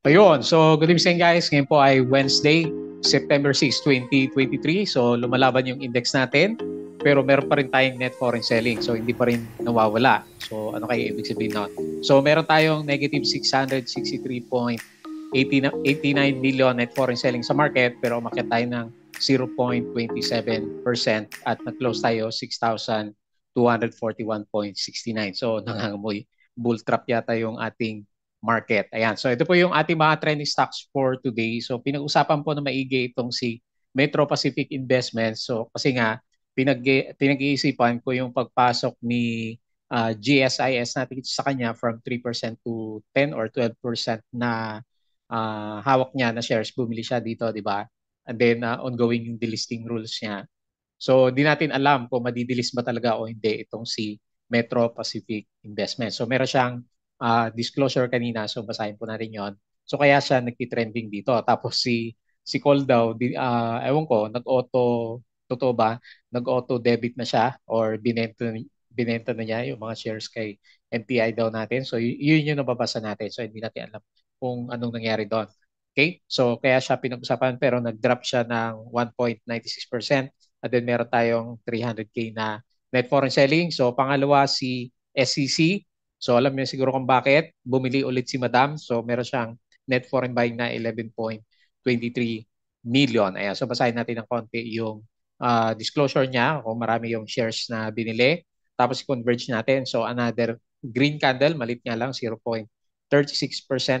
So so good evening guys. Ngayon po ay Wednesday, September 6, 2023. So lumalaban yung index natin pero meron pa rin tayong net foreign selling. So, hindi pa rin nawawala. So, ano kaya ibig sabihin nun? So, meron tayong negative 663.89 million net foreign selling sa market pero umakit tayo ng 0.27% at nag-close tayo 6,241.69. So, nangangamoy bull trap yata yung ating market. Ayan. So ito po yung ating mga trending stocks for today. So pinag-usapan po na maigi itong si Metro Pacific Investments. So kasi nga pinag pinag-iisipan ko yung pagpasok ni uh, ah, GSIS natin sa kanya from 3% to 10 or 12% na uh, hawak niya na shares bumili siya dito, 'di ba? And then uh, ongoing yung delisting rules niya. So di natin alam kung madidelist ba talaga o hindi itong si Metro Pacific Investments. So meron siyang uh, disclosure kanina, so basahin po natin yon. So kaya siya nagki-trending dito. Tapos si si Call daw, di, uh, ewan ko, nag-auto, totoo ba, nag-auto debit na siya or binenta, binenta na niya yung mga shares kay MPI daw natin. So yun yung nababasa natin. So hindi natin alam kung anong nangyari doon. Okay? So kaya siya pinag-usapan pero nag-drop siya ng 1.96% at then meron tayong 300k na net foreign selling. So pangalawa si SEC So alam niya siguro kung bakit bumili ulit si Madam. So meron siyang net foreign buying na 11.23 million. Ayan, so basahin natin ng konti yung uh, disclosure niya kung marami yung shares na binili. Tapos i-converge natin. So another green candle, malit nga lang 0.36%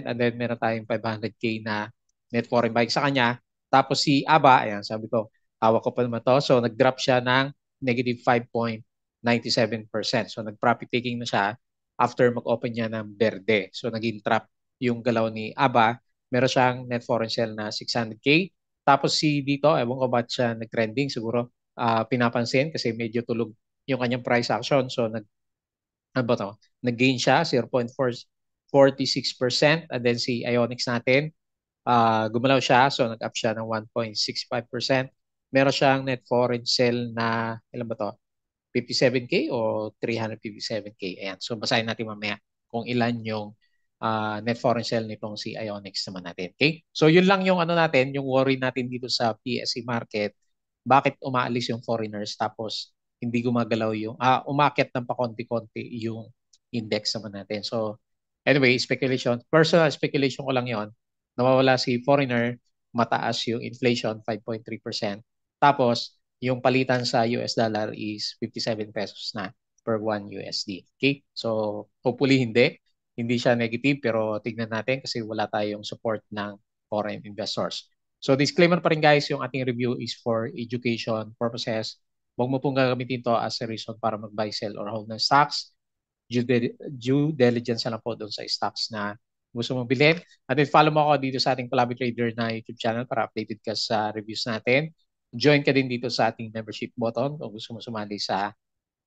and then meron tayong 500k na net foreign buying sa kanya. Tapos si Aba, ayan, sabi ko, awa ko pa naman to. So nag-drop siya ng negative 5.97%. So nag-profit taking na siya after mag-open niya ng Verde. So naging trap yung galaw ni Aba. Meron siyang net foreign sale na 600k. Tapos si dito, ewan ko ba't siya nag-trending, siguro uh, pinapansin kasi medyo tulog yung kanyang price action. So nag ano ba to? Nag-gain siya 0.46% and then si Ionix natin uh, gumalaw siya so nag-up siya ng 1.65%. Meron siyang net foreign sale na ilan ba to? 57K o 357K. Ayan. So basahin natin mamaya kung ilan yung uh, net foreign sell nitong si Ionics naman natin. Okay? So yun lang yung ano natin, yung worry natin dito sa PSE market. Bakit umaalis yung foreigners tapos hindi gumagalaw yung ah, umakyat ng pakonti-konti yung index naman natin. So anyway, speculation, personal speculation ko lang yon. Nawawala si foreigner, mataas yung inflation 5.3%. Tapos yung palitan sa US dollar is 57 pesos na per 1 USD. Okay? So, hopefully hindi. Hindi siya negative pero tignan natin kasi wala tayong support ng foreign investors. So, disclaimer pa rin guys, yung ating review is for education purposes. Huwag mo pong gagamitin to as a reason para mag-buy, sell, or hold ng stocks. Due, de- due diligence na lang po doon sa stocks na gusto mong bilhin. At then follow mo ako dito sa ating Palabi Trader na YouTube channel para updated ka sa reviews natin join ka din dito sa ating membership button kung gusto mo sumali sa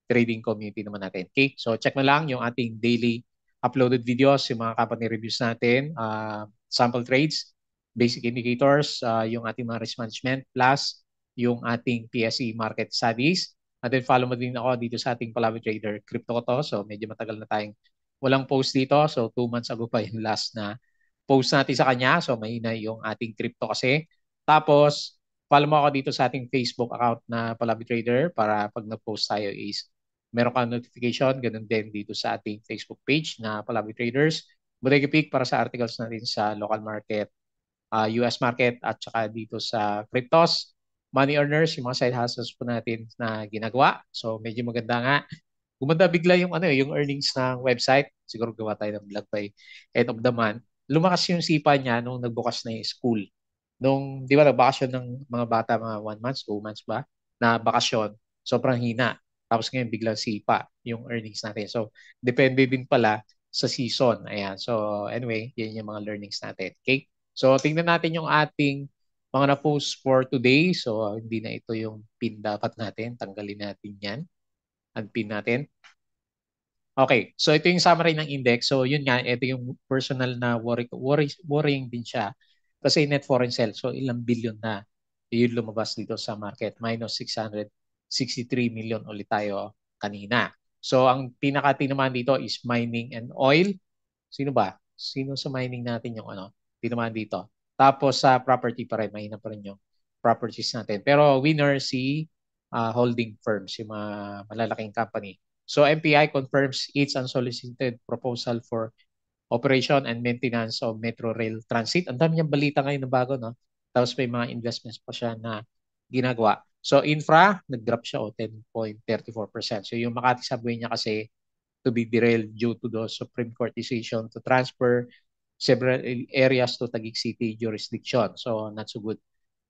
trading community naman natin. Okay? So check na lang yung ating daily uploaded videos, yung mga company reviews natin, uh, sample trades, basic indicators, uh, yung ating mga risk management, plus yung ating PSE market studies. And then follow mo din ako dito sa ating Palawi Trader Crypto to. So medyo matagal na tayong walang post dito. So two months ago pa yung last na post natin sa kanya. So mahina yung ating crypto kasi. Tapos follow mo ako dito sa ating Facebook account na Palabi Trader para pag nag-post tayo is meron kang notification. Ganun din dito sa ating Facebook page na Palabi Traders. Bodega Peak para sa articles natin sa local market, uh, ah, US market at saka dito sa cryptos. Money earners, yung mga side hustles po natin na ginagawa. So medyo maganda nga. Gumanda bigla yung ano eh, yung earnings ng website. Siguro gawa tayo ng vlog by end of the month. Lumakas yung sipa niya nung nagbukas na yung school nung, di ba, nagbakasyon ng mga bata, mga one months, two months ba, na bakasyon, sobrang hina. Tapos ngayon, biglang sipa yung earnings natin. So, depende din pala sa season. Ayan. So, anyway, yan yung mga learnings natin. Okay? So, tingnan natin yung ating mga na-post for today. So, hindi na ito yung pin dapat natin. Tanggalin natin yan. pin natin. Okay, so ito yung summary ng index. So yun nga, ito yung personal na worry, worry, worrying din siya kasi net foreign sales, so ilang billion na yun lumabas dito sa market. Minus 663 million ulit tayo kanina. So ang pinaka-tinamaan dito is mining and oil. Sino ba? Sino sa mining natin yung ano? Tinamaan dito. Tapos sa uh, property pa rin, mahina pa rin yung properties natin. Pero winner si uh, holding firms, yung mga malalaking company. So MPI confirms its unsolicited proposal for operation and maintenance of Metro Rail Transit. Ang dami niyang balita ngayon na bago, no? Tapos may mga investments pa siya na ginagawa. So infra, nag-drop siya o oh, 10.34%. So yung Makati Subway niya kasi to be derailed due to the Supreme Court decision to transfer several areas to Taguig City jurisdiction. So not so good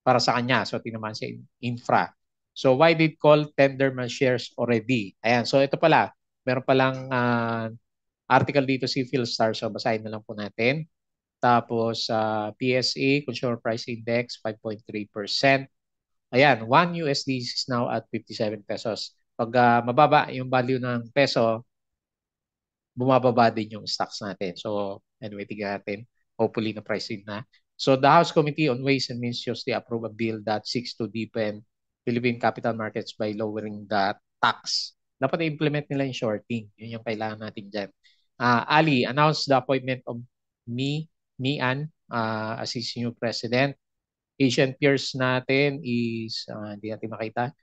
para sa kanya. So tinamaan siya infra. So why did call Tenderman shares already? Ayan, so ito pala, meron palang uh, article dito si Philstar. So basahin na lang po natin. Tapos uh, PSE, Consumer Price Index, 5.3%. Ayan, 1 USD is now at 57 pesos. Pag uh, mababa yung value ng peso, bumababa din yung stocks natin. So, anyway, tignan natin. Hopefully, na-price na. So, the House Committee on Ways and Means just approved a bill that seeks to deepen Philippine capital markets by lowering the tax. Dapat implement nila yung shorting. Yun yung kailangan natin dyan. Uh, Ali announced the appointment of me, Mian, uh, ah, as his new president. Asian peers natin is, uh, hindi natin makita.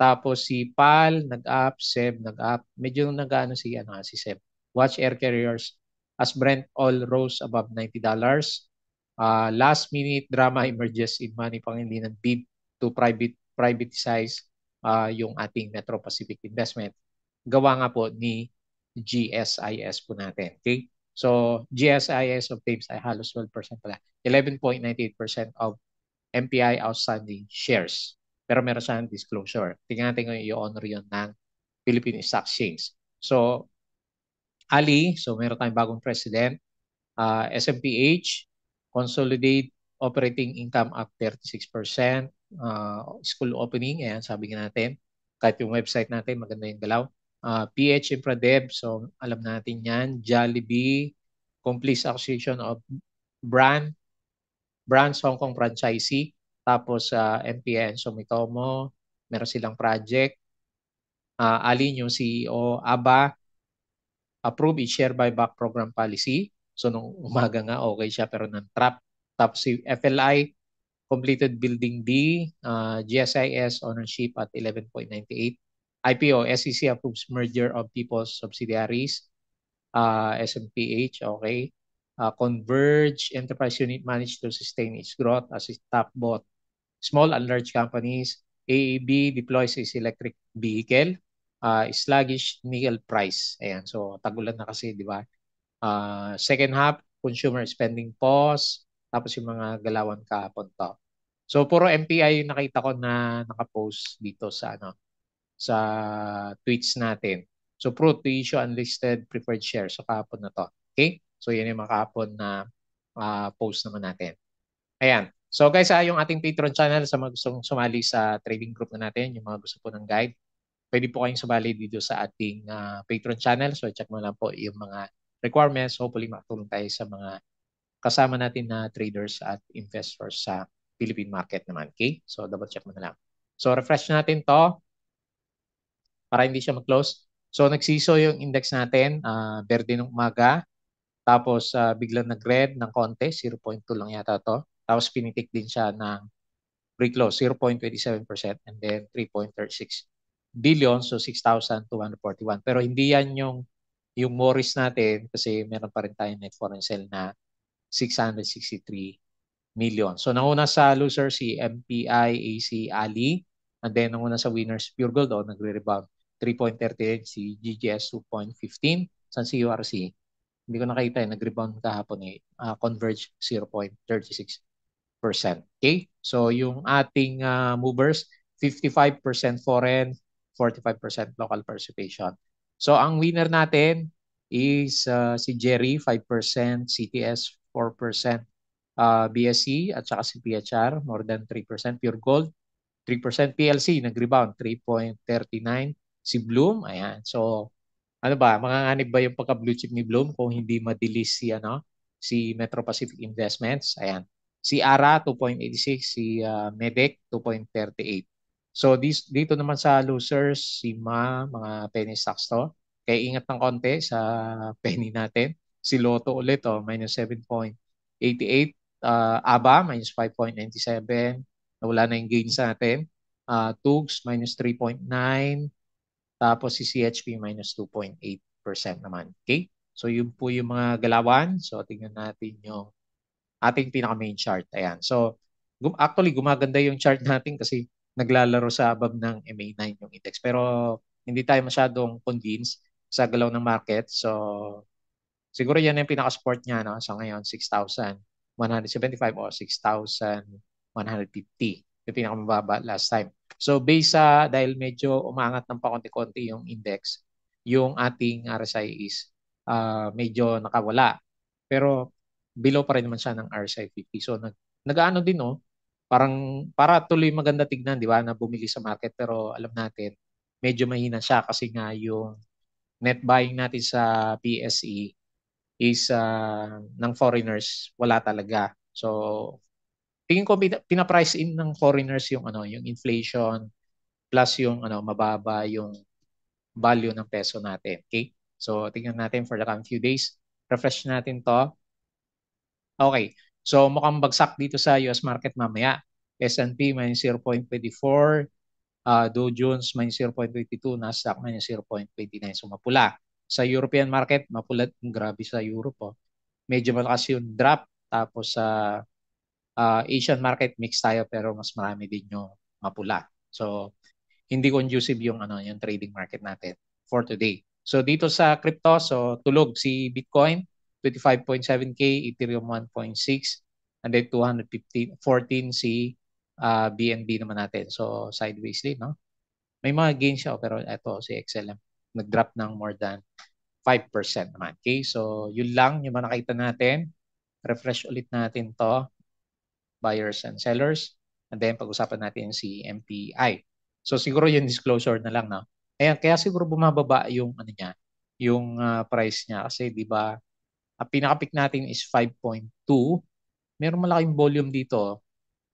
Tapos si Pal, nag-up, Seb, nag-up. Medyo nag-ano si, ano, si Seb. Watch air carriers as Brent oil rose above $90. Uh, last minute drama emerges in money Manny Pangilinan bid to private privatize uh, yung ating Metro Pacific investment. Gawa nga po ni GSIS po natin. Okay? So, GSIS of obtains ay halos 12% pala. 11.98% of MPI outstanding shares. Pero meron siyang disclosure. Tingnan natin kung i-honor yun ng Philippine Stock Exchange. So, Ali, so meron tayong bagong president. Uh, ah, SMPH, consolidate operating income up 36%. Uh, ah, school opening, ayan, sabi nga natin. Kahit yung website natin, maganda yung galaw uh, ah, PH Infradeb, so alam natin yan, Jollibee, Complete Acquisition of Brand, Brands Hong Kong Franchisee, tapos uh, MPN Sumitomo, meron silang project, uh, ah, Alin yung CEO, ABA, Approve its Share Buyback Program Policy, so nung umaga nga okay siya pero nang-trap, tapos si FLI, completed Building B, uh, ah, GSIS ownership at 11.98 IPO, SEC approves merger of people's subsidiaries, uh, SMPH, okay? Uh, Converge Enterprise Unit managed to sustain its growth as it top both small and large companies. AEB deploys its electric vehicle. Uh, sluggish nickel price. Ayan, so tagulan na kasi, di ba? Uh, second half, consumer spending pause. Tapos yung mga galawan kahapon to. So puro MPI yung nakita ko na nakapost dito sa ano sa tweets natin. So proof to issue unlisted preferred shares. So kapon na to. Okay? So yan yung mga kahapon na uh, post naman natin. Ayan. So guys, uh, yung ating Patreon channel sa mga gustong sumali sa trading group na natin, yung mga gusto po ng guide, pwede po kayong sumali dito sa ating uh, Patreon channel. So check mo lang po yung mga requirements. Hopefully makatulong tayo sa mga kasama natin na traders at investors sa Philippine market naman. Okay? So double check mo na lang. So refresh natin to para hindi siya mag-close. So nagsiso yung index natin, uh, ah, berde ng umaga. Tapos uh, biglang nag-red ng konti, 0.2 lang yata to. Tapos pinitik din siya ng pre-close, 0.27% and then 3.36 billion, so 6,241. Pero hindi yan yung yung Morris natin kasi meron pa rin tayong net foreign sale na 663 million. So nanguna sa loser si MPI, AC, Ali. And then nauna sa winners, Pure Gold, oh, nagre-rebound 3.38, si GGS 2.15, sa CURC. Hindi ko nakita eh, nag-rebound kahapon eh, uh, converge 0.36%. Okay? So yung ating uh, movers, 55% foreign, 45% local participation. So ang winner natin is uh, si Jerry 5%, CTS 4%, uh, BSC at saka si PHR more than 3%, Pure Gold 3%, PLC nag-rebound 3.39, si Bloom. Ayan. So, ano ba, manganganig ba yung pagka-blue chip ni Bloom kung hindi madilis si, ano, si Metro Pacific Investments? Ayan. Si ARA 2.86, si uh, MEDEC 2.38. So this, dito naman sa losers, si MA, mga penny stocks to. Kaya ingat ng konti sa penny natin. Si Lotto ulit, oh, minus 7.88. Uh, ah, ABA, minus 5.97. Nawala na yung gains natin. Uh, Tugs, minus 3.9 tapos si CHP minus 2.8% naman. Okay? So yun po yung mga galawan. So tingnan natin yung ating pinaka-main chart. Ayan. So actually gumaganda yung chart natin kasi naglalaro sa above ng MA9 yung index. Pero hindi tayo masyadong convinced sa galaw ng market. So siguro yan yung pinaka-support niya no? sa so, ngayon 6,175 o 6,150. Yung pinaka-mababa last time. So based sa, dahil medyo umangat ng pakonti-konti yung index, yung ating ah, RSI is uh, ah, medyo nakawala. Pero below pa rin naman siya ng RSI 50. So nag, nag-ano din oh, parang para tuloy maganda tignan, di ba, na bumili sa market pero alam natin medyo mahina siya kasi nga yung net buying natin sa PSE is uh, ng foreigners wala talaga. So tingin ko pina-price in ng foreigners yung ano, yung inflation plus yung ano, mababa yung value ng peso natin. Okay? So tingnan natin for the coming few days. Refresh natin to. Okay. So mukhang bagsak dito sa US market mamaya. S&P minus 0.24, uh, ah, Dow Jones minus 0.22, Nasdaq minus 0.29. So mapula. Sa European market, mapula. Grabe sa Europe. Oh. Medyo malakas yung drop. Tapos sa uh, uh, Asian market mix tayo pero mas marami din yung mapula. So, hindi conducive yung ano yung trading market natin for today. So dito sa crypto, so tulog si Bitcoin 25.7k, Ethereum 1.6 and then 215 14 si uh, ah, BNB naman natin. So sideways din, no? May mga gain siya oh, pero ito si XLM nag-drop ng more than 5% naman. Okay? So yun lang yung mga nakita natin. Refresh ulit natin 'to buyers and sellers. And then pag-usapan natin si MPI. So siguro yung disclosure na lang no. Ayan, kaya siguro bumababa yung ano niya, yung uh, price niya kasi 'di ba ang pinaka pick natin is 5.2. Meron malaking volume dito. Oh.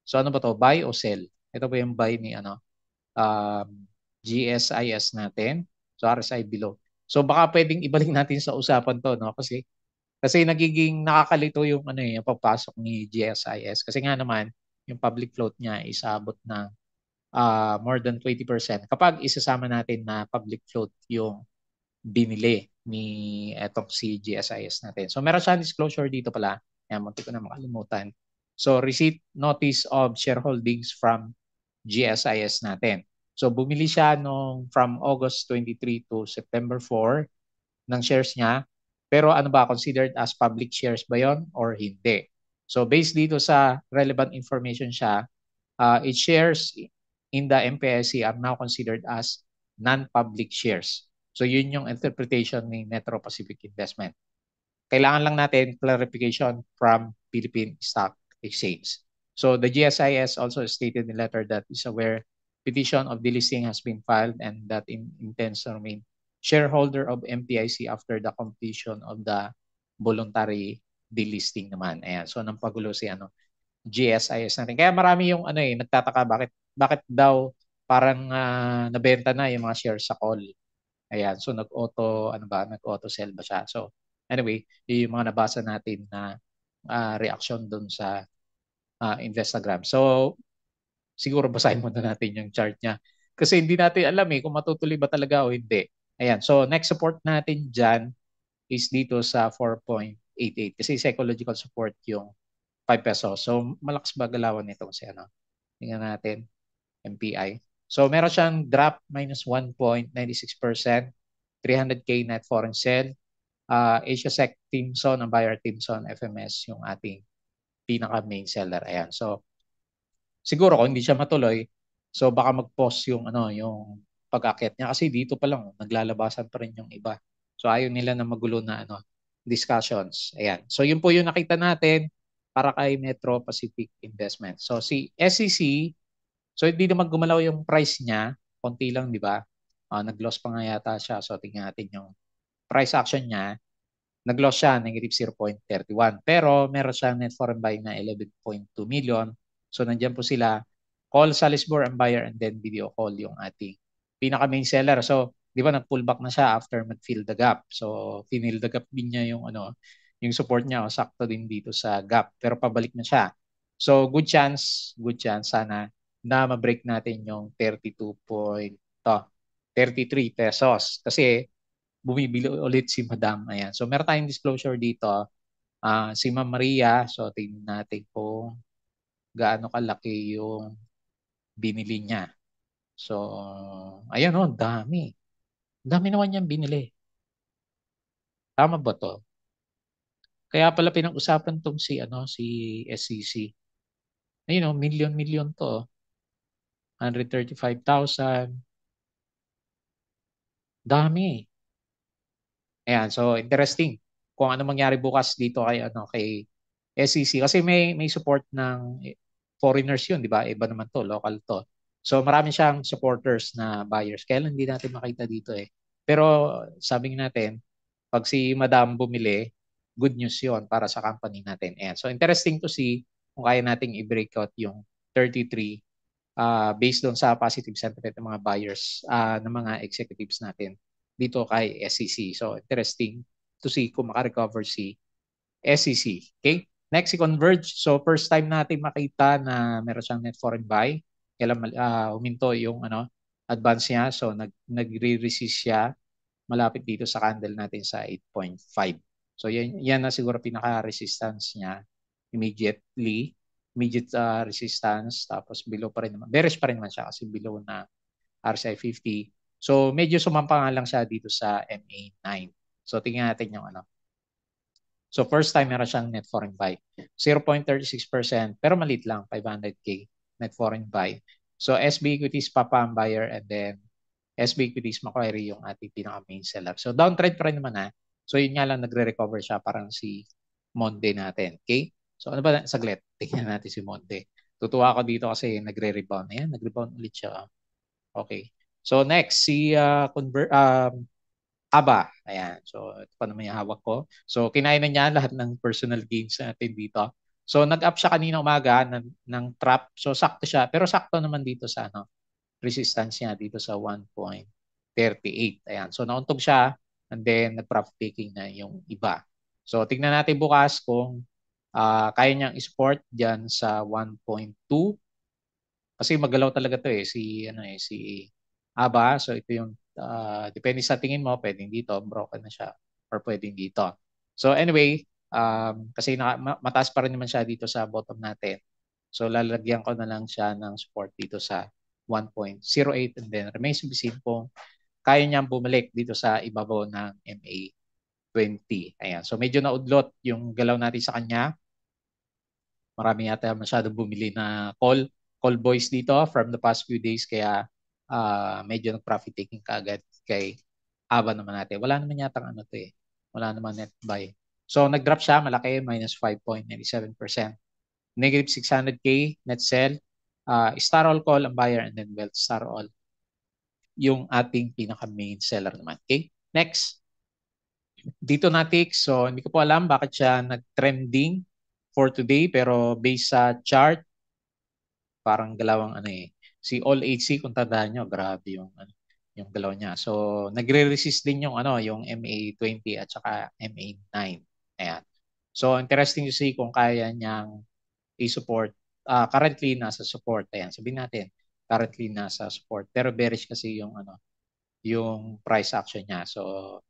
So ano ba to? Buy o sell? Ito po yung buy ni ano um, GSIS natin. So RSI below. So baka pwedeng ibalik natin sa usapan to no kasi kasi nagiging nakakalito yung ano eh, yung pagpasok ni GSIS. Kasi nga naman, yung public float niya is abot na uh, more than 20% kapag isasama natin na public float yung binili ni etong si GSIS natin. So meron siyang disclosure dito pala. Yan, munti ko na makalimutan. So receipt notice of shareholdings from GSIS natin. So bumili siya nung from August 23 to September 4 ng shares niya pero ano ba, considered as public shares ba yon or hindi? So based dito sa relevant information siya, uh, its shares in the MPSC are now considered as non-public shares. So yun yung interpretation ni Metro Pacific Investment. Kailangan lang natin clarification from Philippine Stock Exchange. So the GSIS also stated in letter that is aware petition of delisting has been filed and that in, intends to remain shareholder of MPIC after the completion of the voluntary delisting naman. Ayan. So nang pagulo si ano GSIS na Kaya marami yung ano eh nagtataka bakit bakit daw parang uh, nabenta na yung mga shares sa call. Ayan. So nag-auto ano ba nag-auto sell ba siya. So anyway, yung mga nabasa natin na uh, ah, reaction doon sa uh, Instagram. So siguro basahin muna natin yung chart niya. Kasi hindi natin alam eh kung matutuloy ba talaga o hindi. Ayan. So, next support natin dyan is dito sa 4.88 kasi psychological support yung 5 pesos. So, malakas ba galawan nito kasi ano? Tingnan natin. MPI. So, meron siyang drop minus 1.96%, 300K net foreign sale, uh, Asia Sec Team Zone, ang buyer Team Zone, FMS, yung ating pinaka main seller. Ayan. So, siguro kung hindi siya matuloy, so baka mag-post yung ano, yung pag-akit niya kasi dito pa lang oh, naglalabasan pa rin yung iba. So ayaw nila na magulo na ano discussions. Ayan. So yun po yung nakita natin para kay Metro Pacific Investment. So si SEC, so hindi naman gumalaw yung price niya, konti lang, di ba? Uh, nag-loss pa nga yata siya. So tingnan natin yung price action niya. Nag-loss siya, negative 0.31. Pero meron siya net foreign buying na 11.2 million. So nandiyan po sila. Call Salisbury ang buyer and then video call yung ating pinaka main seller. So, 'di ba nag-pullback na siya after mag-fill the gap. So, finill the gap din niya yung ano, yung support niya, sakto din dito sa gap. Pero pabalik na siya. So, good chance, good chance sana na ma-break natin yung 32 point to 33 pesos kasi bumibili ulit si Madam. Ayan. So, meron tayong disclosure dito. Uh, si Ma'am Maria, so tingnan natin kung gaano kalaki yung binili niya. So, ayan o, oh, dami. Dami naman niyang binili. Tama ba to? Kaya pala pinag-usapan tong si ano si SCC. Ayun oh, million-million to. 135,000. Dami. Ayan, so interesting kung ano mangyari bukas dito kay ano kay SCC. kasi may may support ng eh, foreigners yun, di ba? Iba naman to, local to. So marami siyang supporters na buyers. Kaya hindi natin makita dito eh. Pero sabi natin, pag si Madam bumili, good news yon para sa company natin. Ayan. So interesting to see kung kaya nating i-breakout yung 33 uh, ah, based doon sa positive sentiment ng mga buyers, uh, ng mga executives natin dito kay SEC. So interesting to see kung makarecover si SEC. Okay? Next, si Converge. So first time natin makita na meron siyang net foreign buy kailan uh, huminto yung ano advance niya so nag nagre-resist siya malapit dito sa candle natin sa 8.5. So yan yan na siguro pinaka resistance niya immediately immediate uh, resistance tapos below pa rin naman. Bearish pa rin naman siya kasi below na RSI 50. So medyo sumampa nga lang siya dito sa MA9. So tingnan natin yung ano. So first time meron siyang net foreign buy. 0.36%, pero malit lang, 500K net foreign buy. So SB equities papam buyer and then SB equities Macquarie yung ating pinaka main seller. So downtrend pa rin naman ha. So yun nga lang nagre-recover siya parang si Monday natin. Okay? So ano ba? Saglit. Tingnan natin si Monday. Tutuwa ako dito kasi nagre-rebound. Ayan, nag-rebound ulit siya. Oh. Okay. So next, si uh, ah, convert, um, ABA. Ayan. So ito pa naman yung hawak ko. So kinain na niya lahat ng personal gains natin dito. So nag-up siya kanina umaga ng, ng trap. So sakto siya. Pero sakto naman dito sa ano, resistance niya dito sa 1.38. Ayan. So nauntog siya and then nag-prop taking na yung iba. So tignan natin bukas kung uh, kaya niyang i-support diyan sa 1.2. Kasi magalaw talaga 'to eh si ano eh si Aba. So ito yung uh, depende sa tingin mo, pwedeng dito, broken na siya or pwedeng dito. So anyway, Um, kasi naka, mataas pa rin naman siya dito sa bottom natin. So lalagyan ko na lang siya ng support dito sa 1.08 and then remains to be seen kung kaya niyang bumalik dito sa ibabaw ng MA20. Ayan. So medyo naudlot yung galaw natin sa kanya. Marami yata masyado bumili na call call boys dito from the past few days kaya uh, medyo nag-profit taking kaagad kay Ava naman natin. Wala naman yata ang ano to eh. Wala naman net buy. So nag-drop siya, malaki, minus 5.97%. Negative 600K net sell, uh, star all call ang buyer and then wealth star all yung ating pinaka main seller naman. Okay? Next. Dito natik. So hindi ko po alam bakit siya nag-trending for today pero based sa chart parang galawang ano eh. Si All AC, kung tandaan nyo, grabe yung ano, yung galaw niya. So nagre-resist din yung ano, yung MA20 at saka MA9. Ayan. So interesting to see kung kaya niyang i-support. Uh, currently nasa support. Ayan, sabihin natin, currently nasa support. Pero bearish kasi yung ano, yung price action niya. So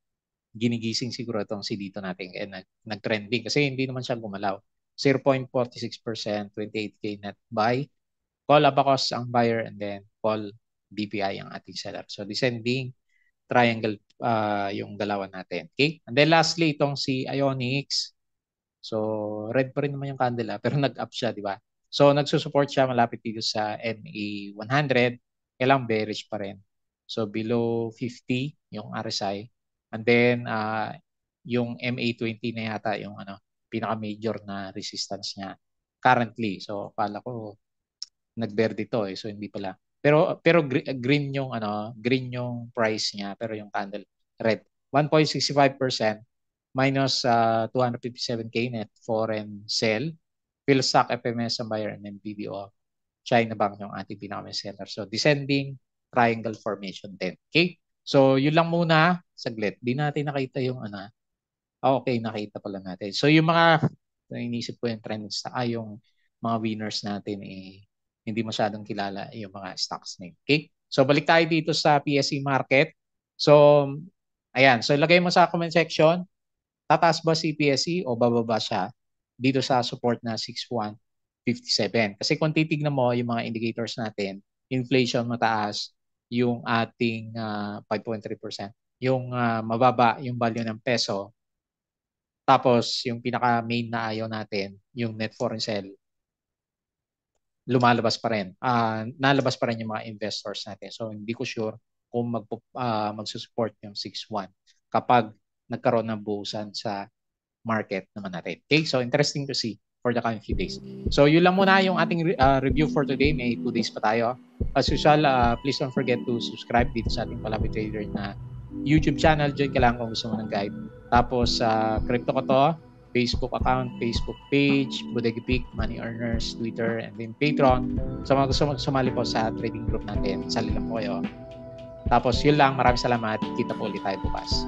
ginigising siguro itong si dito natin and eh, nag-trending kasi hindi naman siya gumalaw. 0.46%, 28k net buy. Call Abacos ang buyer and then call BPI ang ating seller. So descending triangle uh, yung dalawa natin. Okay? And then lastly, itong si Ionix. So, red pa rin naman yung candle, ah, pero nag-up siya, di ba? So, nagsusupport siya malapit dito sa NA100. Kailang bearish pa rin. So, below 50 yung RSI. And then, uh, yung MA20 na yata yung ano, pinaka-major na resistance niya currently. So, pala ko nag-bear dito eh. So, hindi pala. Pero pero green yung ano, green yung price niya pero yung candle red. 1.65% minus uh, ah, 257k net foreign sell. Philstock, FMS, buyer, and MBBO. China Bank yung ating pinaka seller. So descending triangle formation din. Okay? So yun lang muna. Saglit. Di natin nakita yung ano. Oh, okay, nakita pala natin. So yung mga, iniisip ko yung trends, ah, yung mga winners natin eh, hindi masyadong kilala yung mga stocks na yun. Okay? So balik tayo dito sa PSE market. So ayan, so ilagay mo sa comment section, tataas ba si PSE o bababa siya dito sa support na 6157? Kasi kung titignan mo yung mga indicators natin, inflation mataas, yung ating uh, ah, 5.3%, yung uh, mababa yung value ng peso, tapos yung pinaka main na ayaw natin, yung net foreign sell lumalabas pa rin, uh, nalabas pa rin yung mga investors natin. So hindi ko sure kung mag, uh, ah, magsusupport yung 6.1 kapag nagkaroon ng buhusan sa market naman natin. Okay, so interesting to see for the coming few days. So yun lang muna yung ating uh, review for today. May 2 days pa tayo. As usual, uh, please don't forget to subscribe dito sa ating Palabi Trader na YouTube channel. Diyan kailangan kung gusto mo ng guide. Tapos sa uh, crypto ko to, Facebook account, Facebook page, Bodega Peak, Money Earners, Twitter, and then Patreon. Sa so, mga gusto sumali po sa trading group natin, sali lang po kayo. Tapos yun lang, maraming salamat. Kita po ulit tayo bukas.